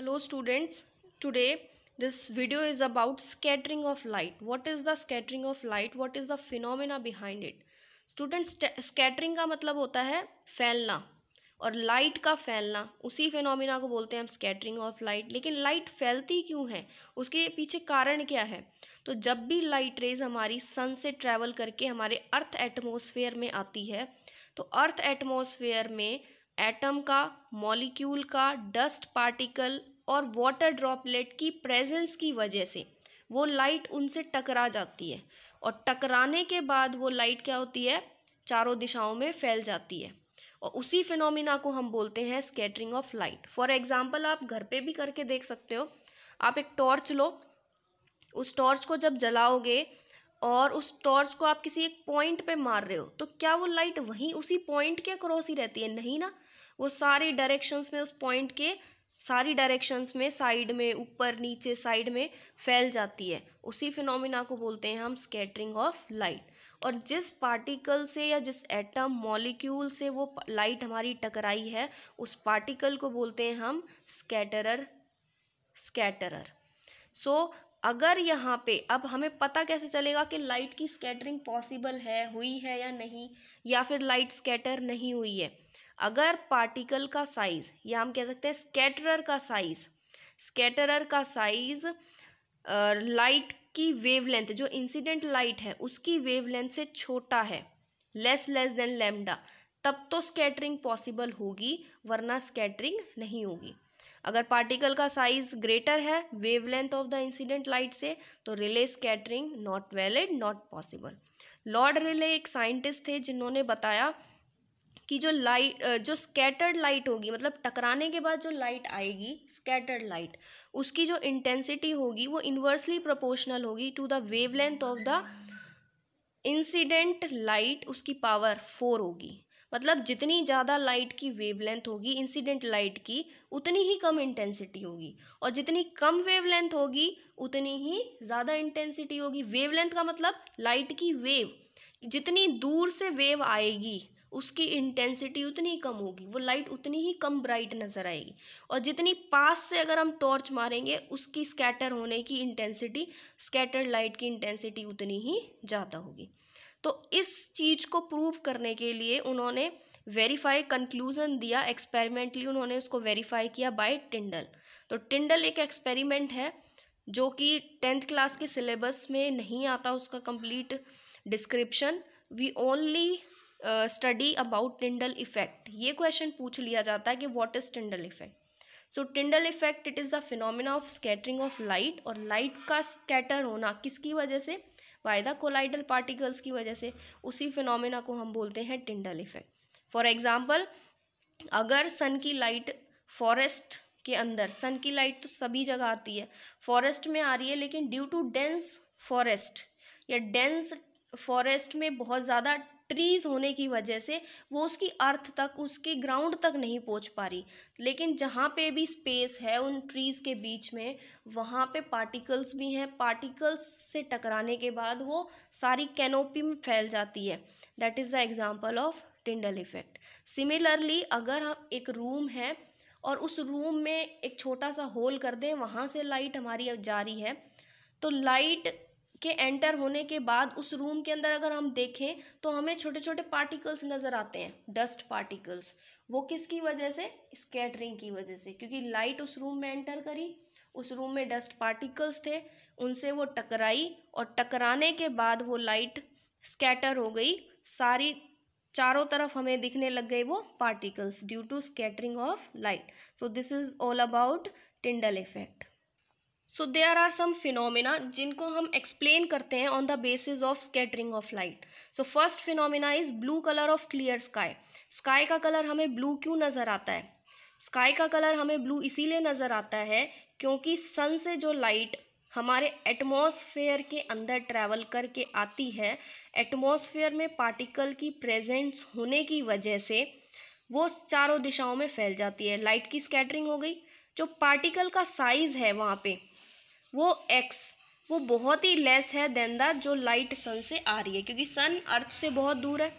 hello students today this video is about scattering of light what is the scattering of light what is the phenomena behind it students scattering का मतलब होता है फैलना और light का फैलना उसी फिनोमिना को बोलते हैं हम स्कैटरिंग ऑफ लाइट लेकिन लाइट फैलती क्यों है उसके पीछे कारण क्या है तो जब भी लाइट रेज हमारी सन से ट्रैवल करके हमारे अर्थ एटमोसफेयर में आती है तो अर्थ एटमोसफेयर में एटम का मॉलिक्यूल का डस्ट पार्टिकल और वाटर ड्रॉपलेट की प्रेजेंस की वजह से वो लाइट उनसे टकरा जाती है और टकराने के बाद वो लाइट क्या होती है चारों दिशाओं में फैल जाती है और उसी फिनोमिना को हम बोलते हैं scattering of light for example आप घर पे भी करके देख सकते हो आप एक टॉर्च लो उस टॉर्च को जब जलाओगे और उस टॉर्च को आप किसी एक पॉइंट पे मार रहे हो तो क्या वो लाइट वहीं उसी पॉइंट के अक्रॉस ही रहती है नहीं ना वो सारी डायरेक्शंस में उस पॉइंट के सारी डायरेक्शंस में साइड में ऊपर नीचे साइड में फैल जाती है उसी फिनोमिना को बोलते हैं हम स्केटरिंग ऑफ लाइट और जिस पार्टिकल से या जिस एटम मॉलिक्यूल से वो लाइट हमारी टकराई है उस पार्टिकल को बोलते हैं हम स्कैटरर स्कैटरर सो अगर यहाँ पे अब हमें पता कैसे चलेगा कि लाइट की स्कैटरिंग पॉसिबल है हुई है या नहीं या फिर लाइट स्कैटर नहीं हुई है अगर पार्टिकल का साइज या हम कह सकते हैं स्कैटरर का साइज स्कैटरर का साइज लाइट की वेवलेंथ जो इंसिडेंट लाइट है उसकी वेवलेंथ से छोटा है लेस लेस देन लेमडा तब तो स्कैटरिंग पॉसिबल होगी वरना स्कैटरिंग नहीं होगी अगर पार्टिकल का साइज ग्रेटर है wavelength of the incident light से तो Rayleigh scattering not valid not possible Lord Rayleigh एक साइंटिस्ट थे जिन्होंने बताया कि जो लाइट जो स्कैटर्ड लाइट होगी मतलब टकराने के बाद जो लाइट आएगी स्कैटर्ड लाइट उसकी जो इंटेंसिटी होगी वो इन्वर्सली प्रोपोर्शनल होगी to the wavelength of the incident light उसकी पावर फोर होगी मतलब जितनी ज़्यादा लाइट की वेवलेंथ होगी इंसिडेंट लाइट की उतनी ही कम इंटेंसिटी होगी और जितनी कम वेवलेंथ होगी उतनी ही ज़्यादा इंटेंसिटी होगी वेवलेंथ का मतलब लाइट की वेव जितनी दूर से वेव आएगी उसकी इंटेंसिटी उतनी कम होगी वो लाइट उतनी ही कम ब्राइट नज़र आएगी और जितनी पास से अगर हम टॉर्च मारेंगे उसकी स्कैटर होने की इंटेंसिटी स्कैटर लाइट की इंटेंसिटी उतनी ही ज़्यादा होगी तो इस चीज़ को प्रूव करने के लिए उन्होंने वेरीफाई कंक्लूज़न दिया एक्सपेरिमेंटली उन्होंने उसको वेरीफाई किया बाय टिंडल तो टिंडल एक एक्सपेरिमेंट है जो कि टेंथ क्लास के सिलेबस में नहीं आता उसका complete description we only study about Tyndall effect ये क्वेश्चन पूछ लिया जाता है कि what is Tyndall effect so Tyndall effect it is the phenomena of scattering of light और लाइट का स्कैटर होना किसकी वजह से वाई द कोलाइडल पार्टिकल्स की वजह से उसी फिनोमिना को हम बोलते हैं टिंडल इफेक्ट फॉर एग्जाम्पल अगर सन की लाइट फॉरेस्ट के अंदर सन की लाइट तो सभी जगह आती है फॉरेस्ट में आ रही है लेकिन ड्यू टू डेंस फॉरेस्ट या डेंस फॉरेस्ट में बहुत ज़्यादा ट्रीज़ होने की वजह से वो उसकी अर्थ तक उसके ग्राउंड तक नहीं पहुंच पा रही लेकिन जहाँ पे भी स्पेस है उन ट्रीज़ के बीच में वहाँ पे पार्टिकल्स भी हैं पार्टिकल्स से टकराने के बाद वो सारी कैनोपी में फैल जाती है that is the example of Tyndall effect similarly अगर हम एक रूम है और उस रूम में एक छोटा सा होल कर दें वहाँ से लाइट हमारी जा रही है तो लाइट के एंटर होने के बाद उस रूम के अंदर अगर हम देखें तो हमें छोटे छोटे पार्टिकल्स नज़र आते हैं डस्ट पार्टिकल्स वो किसकी वजह से स्कैटरिंग की वजह से क्योंकि लाइट उस रूम में एंटर करी उस रूम में डस्ट पार्टिकल्स थे उनसे वो टकराई और टकराने के बाद वो लाइट स्कैटर हो गई सारी चारों तरफ हमें दिखने लग गए वो particles due to scattering of light so this is all about Tyndall effect so there are some phenomena जिनको हम एक्सप्लेन करते हैं on the basis of scattering of light so first phenomena is blue colour of clear sky sky का colour हमें blue क्यों नज़र आता है स्काई का कलर हमें ब्लू इसीलिए नज़र आता है क्योंकि सन से जो लाइट हमारे एटमॉस्फेयर के अंदर ट्रैवल करके आती है एटमॉस्फेयर में पार्टिकल की प्रेजेंस होने की वजह से वो चारों दिशाओं में फैल जाती है लाइट की स्कैटरिंग हो गई जो पार्टिकल का साइज़ है वहाँ पे वो एक्स वो बहुत ही लेस है देन द जो लाइट सन से आ रही है क्योंकि सन अर्थ से बहुत दूर है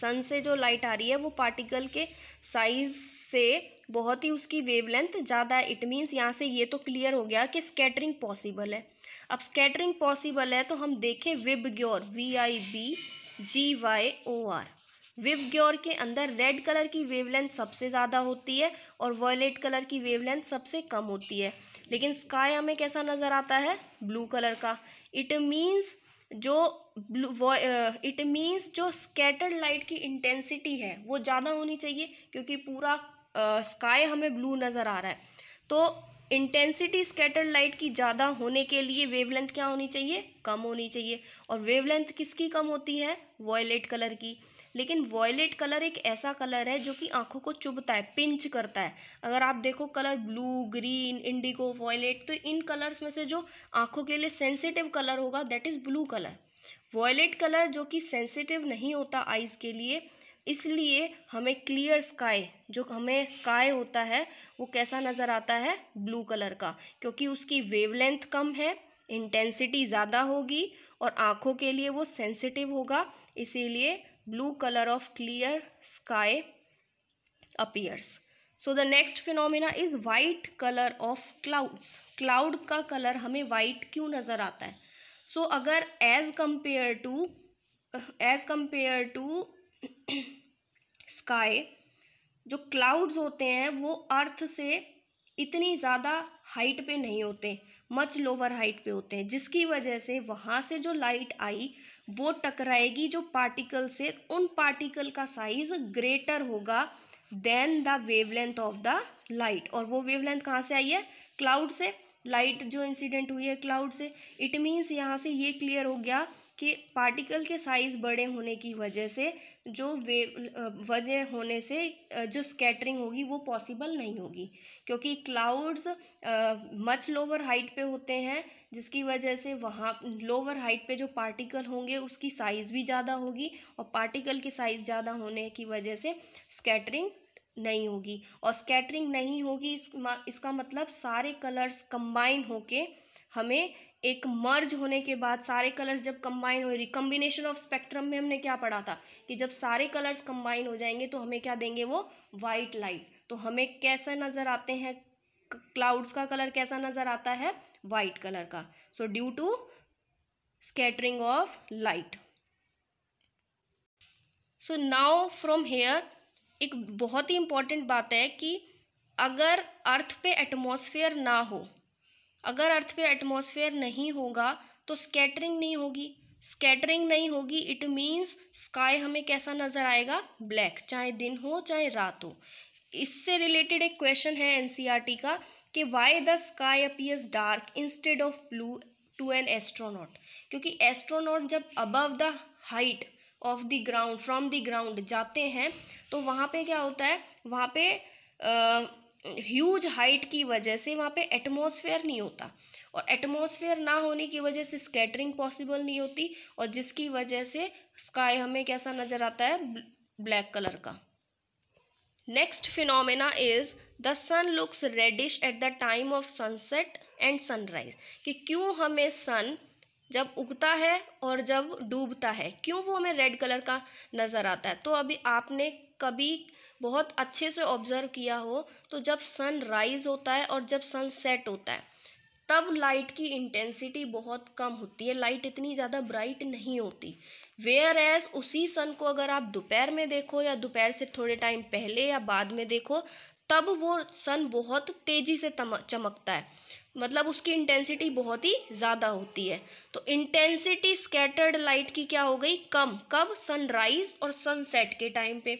सन से जो लाइट आ रही है वो पार्टिकल के साइज से बहुत ही उसकी वेवलेंथ ज़्यादा है इट मीन्स यहाँ से ये तो क्लियर हो गया कि स्कैटरिंग पॉसिबल है अब स्कैटरिंग पॉसिबल है तो हम देखें VIBGYOR V I B G Y O R विव ग्योर के अंदर रेड कलर की वेवलेंथ सबसे ज़्यादा होती है और वॉयलेट कलर की वेवलेंथ सबसे कम होती है लेकिन स्काई हमें कैसा नज़र आता है ब्लू कलर का इट मीन्स जो ब्लू इट मीन्स जो स्कैटर्ड लाइट की इंटेंसिटी है वो ज़्यादा होनी चाहिए क्योंकि पूरा स्काई uh, हमें ब्लू नज़र आ रहा है तो इंटेंसिटी स्केटर लाइट की ज़्यादा होने के लिए वेवलेंथ क्या होनी चाहिए कम होनी चाहिए और वेवलेंथ किसकी कम होती है वॉयलेट कलर की लेकिन वॉयलेट कलर एक ऐसा कलर है जो कि आंखों को चुभता है पिंच करता है अगर आप देखो colour blue green indigo violet तो इन कलर्स में से जो आंखों के लिए सेंसिटिव कलर होगा that is blue colour violet colour जो कि सेंसिटिव नहीं होता आइज़ के लिए इसलिए हमें क्लियर स्काई जो हमें स्काई होता है वो कैसा नज़र आता है ब्लू कलर का क्योंकि उसकी वेवलेंथ कम है इंटेंसिटी ज़्यादा होगी और आँखों के लिए वो सेंसिटिव होगा इसीलिए blue colour of clear sky appears so the next phenomena is white colour of clouds cloud का कलर हमें वाइट क्यों नज़र आता है सो so, अगर as compare to as compare to sky जो क्लाउड्स होते हैं वो अर्थ से इतनी ज़्यादा हाइट पे नहीं होते मच लोअर हाइट पे होते हैं जिसकी वजह से वहाँ से जो लाइट आई वो टकराएगी जो पार्टिकल से उन पार्टिकल का साइज ग्रेटर होगा than the wavelength of the light और वो वेवलेंथ कहाँ से आई है क्लाउड से लाइट जो इंसिडेंट हुई है क्लाउड से इट मीन्स यहाँ से ये क्लियर हो गया कि पार्टिकल के साइज़ बड़े होने की वजह से जो वे वजह होने से जो स्कैटरिंग होगी वो पॉसिबल नहीं होगी क्योंकि क्लाउड्स मच लोअर हाइट पे होते हैं जिसकी वजह से वहाँ लोअर हाइट पे जो पार्टिकल होंगे उसकी साइज़ भी ज़्यादा होगी और पार्टिकल की साइज़ ज़्यादा होने की वजह से स्कैटरिंग नहीं होगी और स्कैटरिंग नहीं होगी इस, इसका मतलब सारे कलर्स कंबाइन होके हमें एक मर्ज होने के बाद सारे कलर्स जब कंबाइन हो रिकम्बिनेशन ऑफ स्पेक्ट्रम में हमने क्या पढ़ा था कि जब सारे कलर्स कंबाइन हो जाएंगे तो हमें क्या देंगे वो वाइट लाइट तो हमें कैसा नज़र आते हैं क्लाउड्स का कलर कैसा नज़र आता है वाइट कलर का so due to scattering of light so now from here एक बहुत ही इंपॉर्टेंट बात है कि अगर अर्थ पे एटमॉस्फेयर ना हो अगर अर्थ पे एटमॉस्फेयर नहीं होगा तो स्कैटरिंग नहीं होगी स्कैटरिंग नहीं होगी इट मीन्स स्काई हमें कैसा नज़र आएगा ब्लैक चाहे दिन हो चाहे रात हो इससे रिलेटेड एक क्वेश्चन है टी e का कि why the sky appears dark instead of blue to an astronaut क्योंकि एस्ट्रोनॉट जब above the height of the ground from the ground जाते हैं तो वहाँ पे क्या होता है वहाँ पे आ, ह्यूज हाइट की वजह से वहाँ पे एटमॉस्फेयर नहीं होता और एटमॉस्फेयर ना होने की वजह से स्कैटरिंग पॉसिबल नहीं होती और जिसकी वजह से स्काई हमें कैसा नज़र आता है ब्लैक कलर का next phenomena is the sun looks reddish at the time of sunset and sunrise कि क्यों हमें सन जब उगता है और जब डूबता है क्यों वो हमें रेड कलर का नज़र आता है तो अभी आपने कभी बहुत अच्छे से ऑब्ज़र्व किया हो तो जब सन राइज़ होता है और जब सन सेट होता है तब लाइट की इंटेंसिटी बहुत कम होती है लाइट इतनी ज़्यादा ब्राइट नहीं होती वेयर एज उसी सन को अगर आप दोपहर में देखो या दोपहर से थोड़े टाइम पहले या बाद में देखो तब वो सन बहुत तेज़ी से चमकता है मतलब उसकी इंटेंसिटी बहुत ही ज़्यादा होती है तो इंटेंसिटी स्कैटर्ड लाइट की क्या हो गई कम कब सनराइज़ और सनसेट के टाइम पे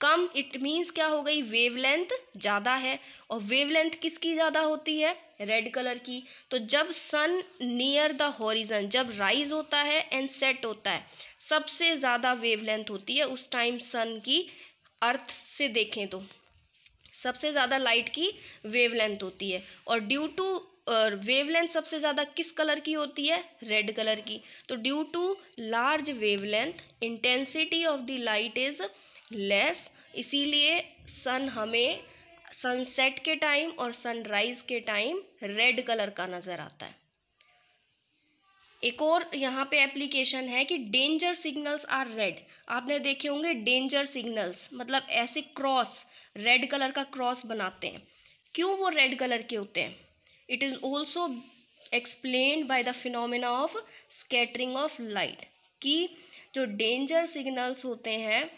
कम इट मीन्स क्या हो गई वेवलेंथ ज़्यादा है और वेवलेंथ किसकी ज़्यादा होती है रेड कलर की तो जब सन नियर द हॉरिजन जब राइज होता है एंड सेट होता है सबसे ज़्यादा वेवलेंथ होती है उस टाइम सन की अर्थ से देखें तो सबसे ज़्यादा लाइट की वेवलेंथ होती है और ड्यू टू और वेवलेंथ सबसे ज़्यादा किस कलर की होती है रेड कलर की तो due to large wavelength intensity of the light is less इसीलिए सन हमें सनसेट के टाइम और सनराइज के टाइम रेड कलर का नज़र आता है एक और यहाँ पे एप्लीकेशन है कि डेंजर सिग्नल्स आर रेड आपने देखे होंगे डेंजर सिग्नल्स मतलब ऐसे क्रॉस रेड कलर का क्रॉस बनाते हैं क्यों वो रेड कलर के होते हैं it is also explain by the phenomena of scattering of light कि जो डेंजर सिग्नल्स होते हैं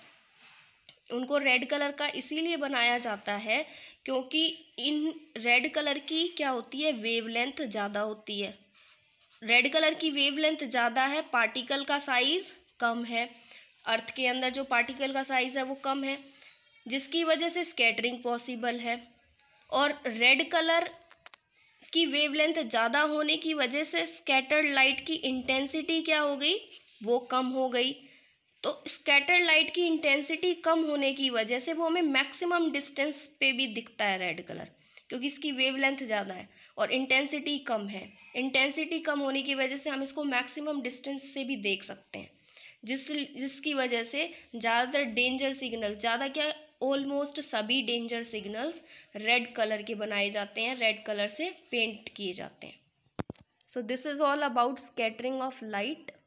उनको रेड कलर का इसीलिए बनाया जाता है क्योंकि इन रेड कलर की क्या होती है वेवलेंथ ज़्यादा होती है रेड कलर की वेवलेंथ ज़्यादा है पार्टिकल का साइज़ कम है अर्थ के अंदर जो पार्टिकल का साइज़ है वो कम है जिसकी वजह से स्केटरिंग पॉसिबल है और रेड कलर की वेवलेंथ ज़्यादा होने की वजह से स्कैटर्ड लाइट की इंटेंसिटी क्या हो गई वो कम हो गई तो स्कैटर लाइट की इंटेंसिटी कम होने की वजह से वो हमें मैक्सिमम डिस्टेंस पे भी दिखता है रेड कलर क्योंकि इसकी वेवलेंथ ज़्यादा है और इंटेंसिटी कम है इंटेंसिटी कम होने की वजह से हम इसको मैक्सिमम डिस्टेंस से भी देख सकते हैं जिस जिसकी वजह से ज़्यादातर डेंजर सिग्नल ज़्यादा क्या ऑलमोस्ट सभी डेंजर सिग्नल्स रेड कलर के बनाए जाते हैं रेड कलर से पेंट किए जाते हैं so this is all about scattering of light